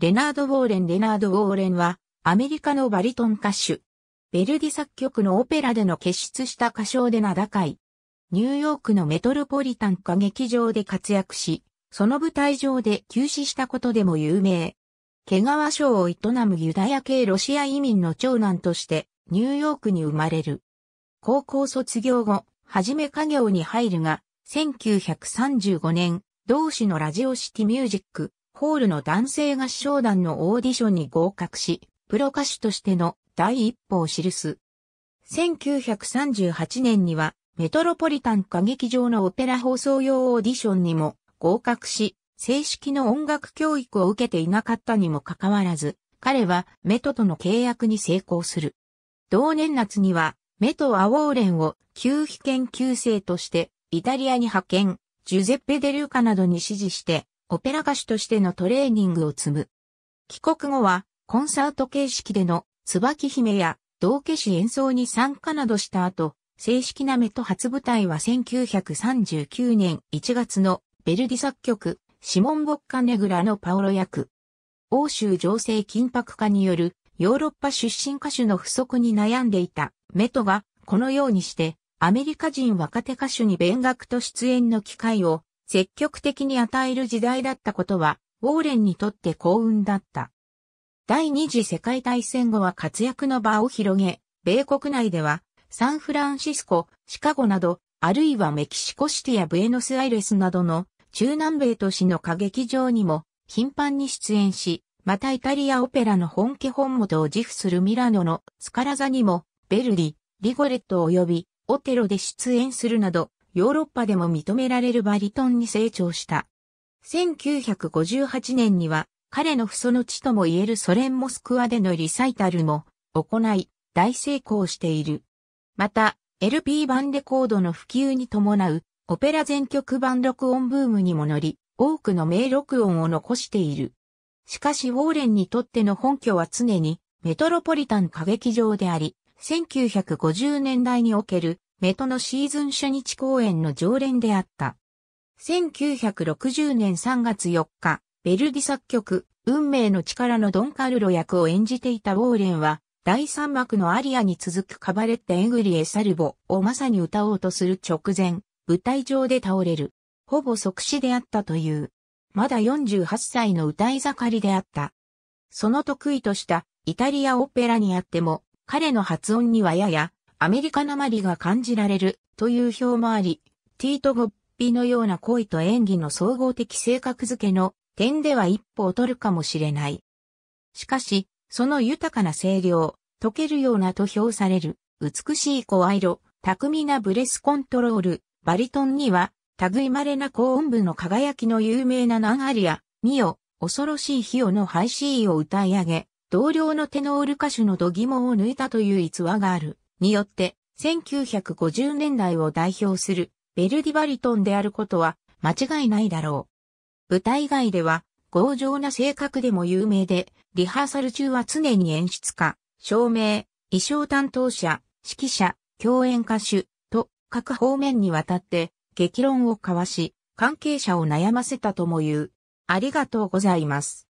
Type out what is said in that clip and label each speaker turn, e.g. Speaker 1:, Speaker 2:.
Speaker 1: レナード・ウォーレン・レナード・ウォーレンは、アメリカのバリトン歌手。ベルディ作曲のオペラでの結出した歌唱で名高い。ニューヨークのメトロポリタン歌劇場で活躍し、その舞台上で休止したことでも有名。毛皮賞を営むユダヤ系ロシア移民の長男として、ニューヨークに生まれる。高校卒業後、はじめ家業に入るが、1935年、同志のラジオシティミュージック、ホールの男性合唱団のオーディションに合格し、プロ歌手としての第一歩を記す。1938年には、メトロポリタン歌劇場のオペラ放送用オーディションにも合格し、正式の音楽教育を受けていなかったにもかかわらず、彼はメトとの契約に成功する。同年夏には、メト・アウォーレンを旧非研究生としてイタリアに派遣、ジュゼッペ・デルーカなどに指示してオペラ歌手としてのトレーニングを積む。帰国後は、コンサート形式での、椿姫や、道化師演奏に参加などした後、正式なメト初舞台は1939年1月の、ベルディ作曲、シモン・ボッカネグラのパオロ役。欧州情勢緊迫化による、ヨーロッパ出身歌手の不足に悩んでいた、メトが、このようにして、アメリカ人若手歌手に勉学と出演の機会を積極的に与える時代だったことは、ウォーレンにとって幸運だった。第二次世界大戦後は活躍の場を広げ、米国内では、サンフランシスコ、シカゴなど、あるいはメキシコシティやブエノスアイレスなどの中南米都市の歌劇場にも頻繁に出演し、またイタリアオペラの本家本元を自負するミラノのスカラザにも、ベルディ、リゴレット及びオテロで出演するなど、ヨーロッパでも認められるバリトンに成長した。1958年には彼の父祖の地とも言えるソ連モスクワでのリサイタルも行い大成功している。また LP 版レコードの普及に伴うオペラ全曲版録音ブームにも乗り多くの名録音を残している。しかしウォーレンにとっての本拠は常にメトロポリタン歌劇場であり、1950年代におけるメトのシーズン初日公演の常連であった。1960年3月4日、ベルディ作曲、運命の力のドン・カルロ役を演じていたウォーレンは、第3幕のアリアに続くカバレッテ・エグリエ・サルボをまさに歌おうとする直前、舞台上で倒れる。ほぼ即死であったという。まだ48歳の歌い盛りであった。その得意としたイタリアオペラにあっても、彼の発音にはややアメリカなまりが感じられるという表もあり、ティート・ゴッピのような恋と演技の総合的性格づけの点では一歩を取るかもしれない。しかし、その豊かな声量、溶けるようなと評される、美しい声色、巧みなブレスコントロール、バリトンには、類まれな高音部の輝きの有名なナンアリア、ミオ、恐ろしいヒオのハイシーを歌い上げ、同僚のテノール歌手の度肝を抜いたという逸話がある。によって、1950年代を代表するベルディバリトンであることは間違いないだろう。舞台以外では、強情な性格でも有名で、リハーサル中は常に演出家、照明、衣装担当者、指揮者、共演歌手、と各方面にわたって激論を交わし、関係者を悩ませたとも言う。ありがとうございます。